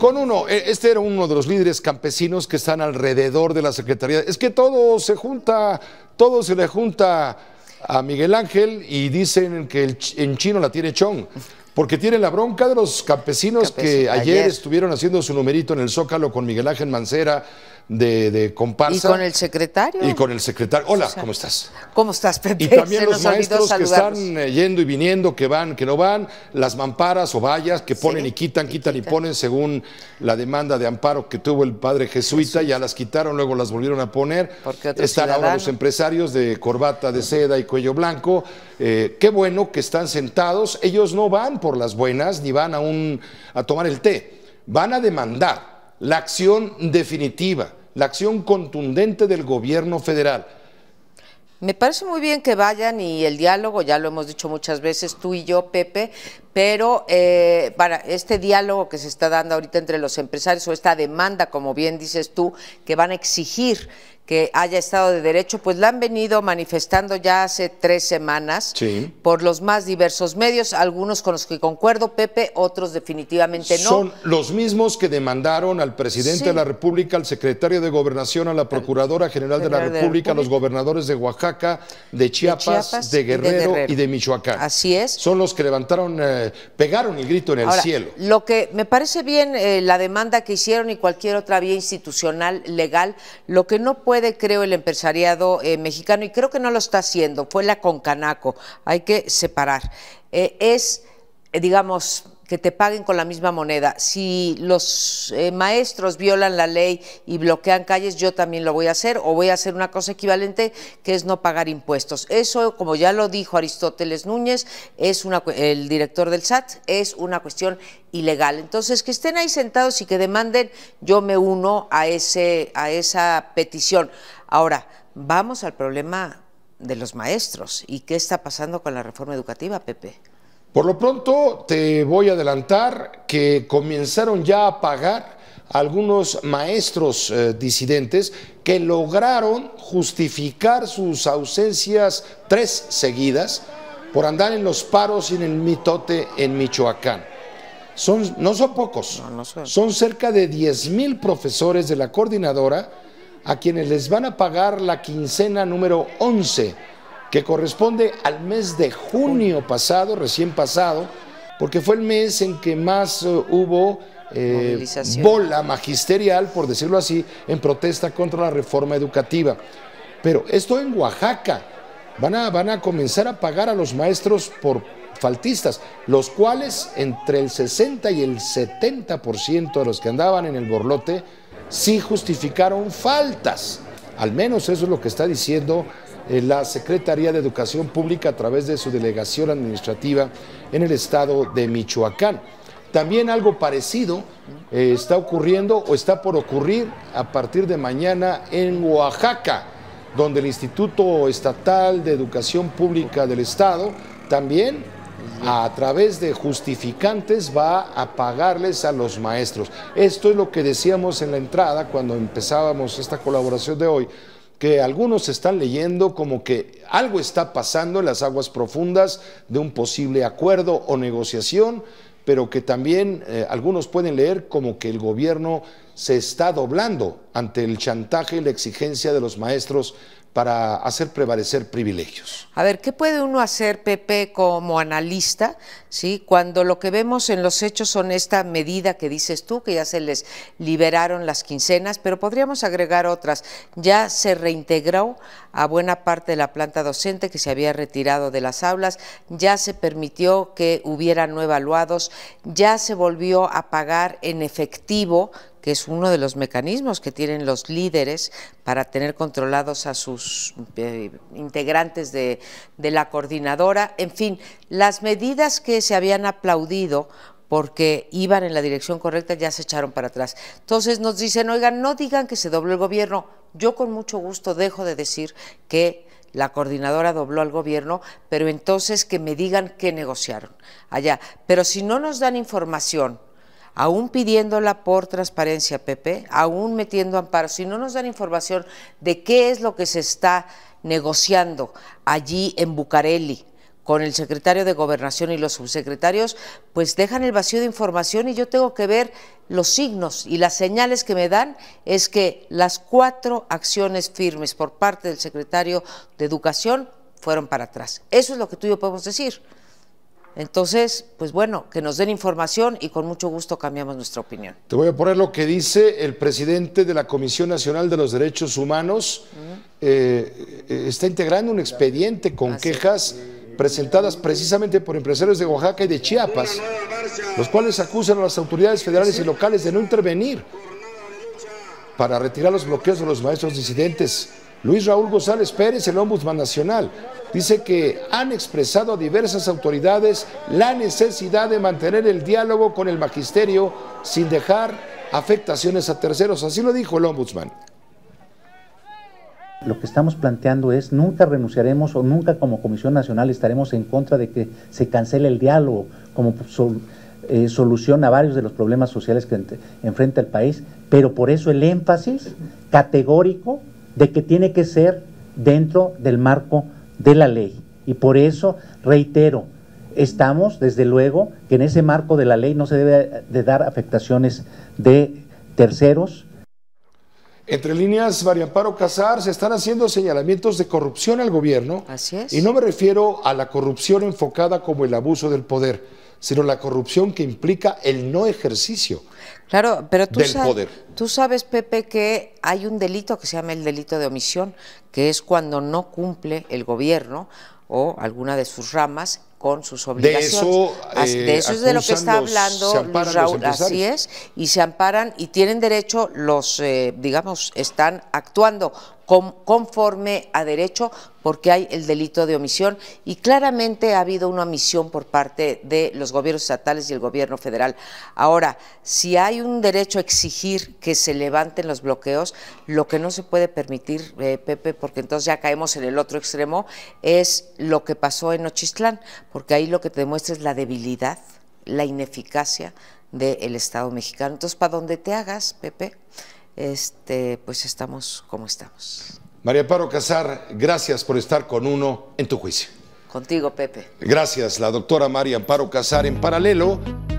Con uno, e, este era uno de los líderes campesinos que están alrededor de la Secretaría. Es que todo se junta, todo se le junta a Miguel Ángel y dicen que en chino la tiene Chong. Porque tiene la bronca de los campesinos que ayer, estuvieron haciendo su numerito en el Zócalo con Miguel Ángel Mancera, de, de, comparsa. Y con el secretario. Y con el secretario. Hola, ¿cómo estás? ¿Cómo estás, Y también los maestros que están eh, yendo y viniendo, que van, que no van, las mamparas o vallas que ponen y quitan, quitan y ponen según la demanda de amparo que tuvo el padre jesuita, ya las quitaron, luego las volvieron a poner. están ahora los empresarios de corbata de seda y cuello blanco. Eh, qué bueno que están sentados. Ellos no van por las buenas ni van a, un, a tomar el té. Van a demandar la acción definitiva la acción contundente del gobierno federal. Me parece muy bien que vayan y el diálogo, ya lo hemos dicho muchas veces tú y yo, Pepe, pero eh, para este diálogo que se está dando ahorita entre los empresarios o esta demanda, como bien dices tú, que van a exigir que haya Estado de Derecho, pues la han venido manifestando ya hace tres semanas por los más diversos medios, algunos con los que concuerdo, Pepe, otros definitivamente no. Son los mismos que demandaron al presidente de la República, al secretario de Gobernación, a la Procuradora General, de, la República, a los gobernadores de Oaxaca, de Chiapas, de, Guerrero, y de Michoacán. Así es. Son los que levantaron, eh, pegaron el grito en el cielo. Lo que me parece bien eh, la demanda que hicieron y cualquier otra vía institucional legal, lo que no puede creo, el empresariado eh, mexicano, y creo que no lo está haciendo, fue la Concanaco, hay que separar. Eh, es, eh, digamos, que te paguen con la misma moneda. Si los eh, maestros violan la ley y bloquean calles, yo también lo voy a hacer o voy a hacer una cosa equivalente que es no pagar impuestos. Eso, como ya lo dijo Aristóteles Núñez, es una, el director del SAT, es una cuestión ilegal. Entonces, que estén ahí sentados y que demanden, yo me uno a, ese, a esa petición. Ahora, vamos al problema de los maestros y qué está pasando con la reforma educativa, Pepe. Por lo pronto te voy a adelantar que comenzaron ya a pagar algunos maestros eh, disidentes que lograron justificar sus ausencias tres seguidas por andar en los paros y en el mitote en Michoacán. Son, no son pocos, son cerca de 10 mil profesores de la coordinadora a quienes les van a pagar la quincena número 11 que corresponde al mes de junio pasado, recién pasado, porque fue el mes en que más eh, hubo eh, bola magisterial, por decirlo así, en protesta contra la reforma educativa. Pero esto en Oaxaca, van a, van a comenzar a pagar a los maestros por faltistas, los cuales entre el 60 y el 70% de los que andaban en el borlote sí justificaron faltas. Al menos eso es lo que está diciendo la Secretaría de Educación Pública a través de su delegación administrativa en el estado de Michoacán. También algo parecido eh, está ocurriendo o está por ocurrir a partir de mañana en Oaxaca, donde el Instituto Estatal de Educación Pública del Estado también a través de justificantes va a pagarles a los maestros. Esto es lo que decíamos en la entrada cuando empezábamos esta colaboración de hoy que algunos están leyendo como que algo está pasando en las aguas profundas de un posible acuerdo o negociación, pero que también eh, algunos pueden leer como que el gobierno se está doblando ante el chantaje y la exigencia de los maestros para hacer prevalecer privilegios. A ver, ¿qué puede uno hacer, Pepe, como analista, ¿sí? cuando lo que vemos en los hechos son esta medida que dices tú, que ya se les liberaron las quincenas, pero podríamos agregar otras. Ya se reintegró a buena parte de la planta docente que se había retirado de las aulas, ya se permitió que hubiera no evaluados, ya se volvió a pagar en efectivo que es uno de los mecanismos que tienen los líderes para tener controlados a sus eh, integrantes de, de la coordinadora. En fin, las medidas que se habían aplaudido porque iban en la dirección correcta, ya se echaron para atrás. Entonces nos dicen, oigan, no digan que se dobló el gobierno. Yo con mucho gusto dejo de decir que la coordinadora dobló al gobierno, pero entonces que me digan qué negociaron allá. Pero si no nos dan información aún pidiéndola por transparencia, Pepe, aún metiendo amparo, si no nos dan información de qué es lo que se está negociando allí en Bucareli con el secretario de Gobernación y los subsecretarios, pues dejan el vacío de información y yo tengo que ver los signos y las señales que me dan es que las cuatro acciones firmes por parte del secretario de Educación fueron para atrás. Eso es lo que tú y yo podemos decir. Entonces, pues bueno, que nos den información y con mucho gusto cambiamos nuestra opinión. Te voy a poner lo que dice el presidente de la Comisión Nacional de los Derechos Humanos. Eh, eh, está integrando un expediente con quejas presentadas precisamente por empresarios de Oaxaca y de Chiapas, los cuales acusan a las autoridades federales y locales de no intervenir para retirar los bloqueos de los maestros disidentes. Luis Raúl González Pérez, el Ombudsman Nacional, dice que han expresado a diversas autoridades la necesidad de mantener el diálogo con el magisterio sin dejar afectaciones a terceros. Así lo dijo el Ombudsman. Lo que estamos planteando es nunca renunciaremos o nunca como Comisión Nacional estaremos en contra de que se cancele el diálogo como eh, solución a varios de los problemas sociales que enfrenta el país, pero por eso el énfasis categórico de que tiene que ser dentro del marco de la ley. Y por eso, reitero, estamos, desde luego, que en ese marco de la ley no se debe de dar afectaciones de terceros. Entre líneas, María Amparo Casar, se están haciendo señalamientos de corrupción al gobierno. Así es. Y no me refiero a la corrupción enfocada como el abuso del poder sino la corrupción que implica el no ejercicio claro, pero tú del sabes, poder. Tú sabes, Pepe, que hay un delito que se llama el delito de omisión, que es cuando no cumple el gobierno o alguna de sus ramas con sus obligaciones. De eh, eso, es de lo que está hablando Luis Raúl, así es, y se amparan y tienen derecho los, eh, digamos, están actuando conforme a derecho porque hay el delito de omisión y claramente ha habido una omisión por parte de los gobiernos estatales y el gobierno federal. Ahora, si hay un derecho a exigir que se levanten los bloqueos, lo que no se puede permitir, eh, Pepe, porque entonces ya caemos en el otro extremo, es lo que pasó en Ochistlán, porque ahí lo que te demuestra es la debilidad, la ineficacia del Estado mexicano. Entonces, para donde te hagas, Pepe, este, pues estamos como estamos. María Paro Casar, gracias por estar con uno en tu juicio. Contigo, Pepe. Gracias, la doctora María Amparo Casar en paralelo.